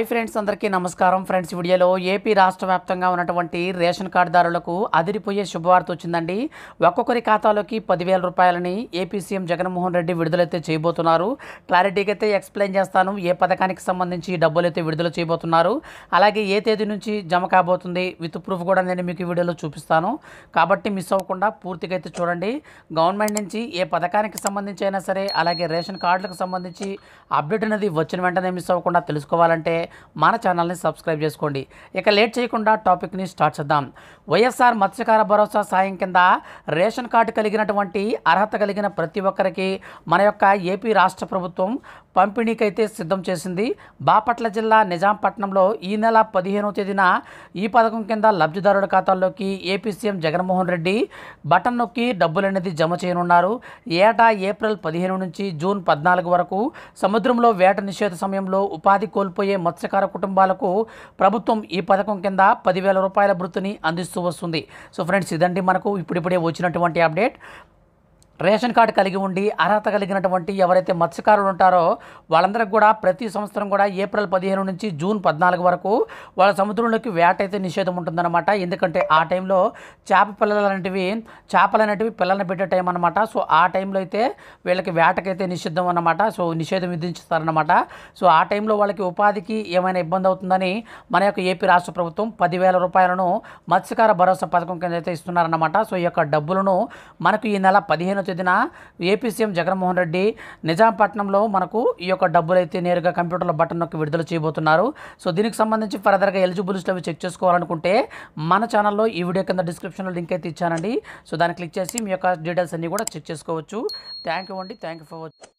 hi friends అందరికీ నమస్కారం friends వీడియోలో ఏపీ రాష్ట్ర వ్యాప్తంగా ఉన్నటువంటి రేషన్ కార్డుదారులకు అదిరిపోయే శుభవార్త వచ్చిందండి ఒక్కొక్కరి ఖాతాలోకి పదివేల రూపాయలని ఏపీ సీఎం జగన్మోహన్ రెడ్డి విడుదలైతే చేయబోతున్నారు క్లారిటీగా అయితే ఎక్స్ప్లెయిన్ చేస్తాను ఏ పథకానికి సంబంధించి డబ్బులు అయితే విడుదల చేయబోతున్నారు అలాగే ఏ తేదీ నుంచి జమ కాబోతుంది విత్ ప్రూఫ్ కూడా నేను మీకు వీడియోలో చూపిస్తాను కాబట్టి మిస్ అవ్వకుండా పూర్తిగా అయితే చూడండి గవర్నమెంట్ నుంచి ఏ పథకానికి సంబంధించి అయినా సరే అలాగే రేషన్ కార్డులకు సంబంధించి అప్డేట్ అనేది వచ్చిన వెంటనే మిస్ అవ్వకుండా తెలుసుకోవాలంటే మన ఛానల్ని సబ్స్క్రైబ్ చేసుకోండి ఇక లేట్ చేయకుండా టాపిక్ని స్టార్ట్ చేద్దాం వైఎస్ఆర్ మత్స్యకార భరోసా సాయం కింద రేషన్ కార్డు కలిగినటువంటి అర్హత కలిగిన ప్రతి ఒక్కరికి మన యొక్క ఏపీ రాష్ట్ర ప్రభుత్వం పంపిణీకైతే సిద్ధం చేసింది బాపట్ల జిల్లా నిజాంపట్నంలో ఈ నెల పదిహేనవ తేదీన ఈ పథకం కింద లబ్ధిదారుల ఖాతాల్లోకి AP CM Jaganmohan Reddy button నొక్కి డబ్బులనేది జమ చేయనున్నారు ఏటా ఏప్రిల్ పదిహేను నుంచి జూన్ పద్నాలుగు వరకు సముద్రంలో వేట నిషేధ సమయంలో ఉపాధి కోల్పోయే మత్స్యకార కుటుంబాలకు ప్రభుత్వం ఈ పథకం కింద పదివేల రూపాయల వృత్తిని అందిస్తూ వస్తుంది సో ఫ్రెండ్స్ ఇదండి మనకు ఇప్పుడిప్పుడే వచ్చినటువంటి అప్డేట్ రేషన్ కార్డు కలిగి ఉండి అర్హత కలిగినటువంటి ఎవరైతే మత్స్యకారులు ఉంటారో వాళ్ళందరికీ కూడా ప్రతి సంవత్సరం కూడా ఏప్రిల్ పదిహేను నుంచి జూన్ పద్నాలుగు వరకు వాళ్ళ సముద్రంలోకి వేట అయితే నిషేధం ఉంటుందన్నమాట ఎందుకంటే ఆ టైంలో చేప పిల్లలు అనేటివి చేపలు అనేటివి పిల్లల్ని పెట్టే టైం అనమాట సో ఆ టైంలో అయితే వీళ్ళకి వేటకైతే నిషిద్ధం అన్నమాట సో నిషేధం విధించుతారనమాట సో ఆ టైంలో వాళ్ళకి ఉపాధికి ఏమైనా ఇబ్బంది అవుతుందని మన యొక్క ఏపీ రాష్ట్ర ప్రభుత్వం పదివేల రూపాయలను మత్స్యకార భరోసా పథకం కింద అయితే ఇస్తున్నారన్నమాట సో ఈ యొక్క డబ్బులను మనకు ఈ నెల పదిహేను తేదీన ఏపీ సీఎం జగన్మోహన్ రెడ్డి నిజాంపట్నంలో మనకు ఈ యొక్క డబ్బులు అయితే నేరుగా కంప్యూటర్లో బటన్ నొక్కి విడుదల చేయబోతున్నారు సో దీనికి సంబంధించి ఫర్దర్గా ఎలిజిబిలిటీ అవి చెక్ చేసుకోవాలనుకుంటే మన ఛానల్లో ఈ వీడియో కింద డిస్క్రిప్షన్లో లింక్ అయితే ఇచ్చానండి సో దాన్ని క్లిక్ చేసి మీ యొక్క డీటెయిల్స్ అన్నీ కూడా చెక్ చేసుకోవచ్చు థ్యాంక్ యూ అండి థ్యాంక్ యూ ఫర్ వాచింగ్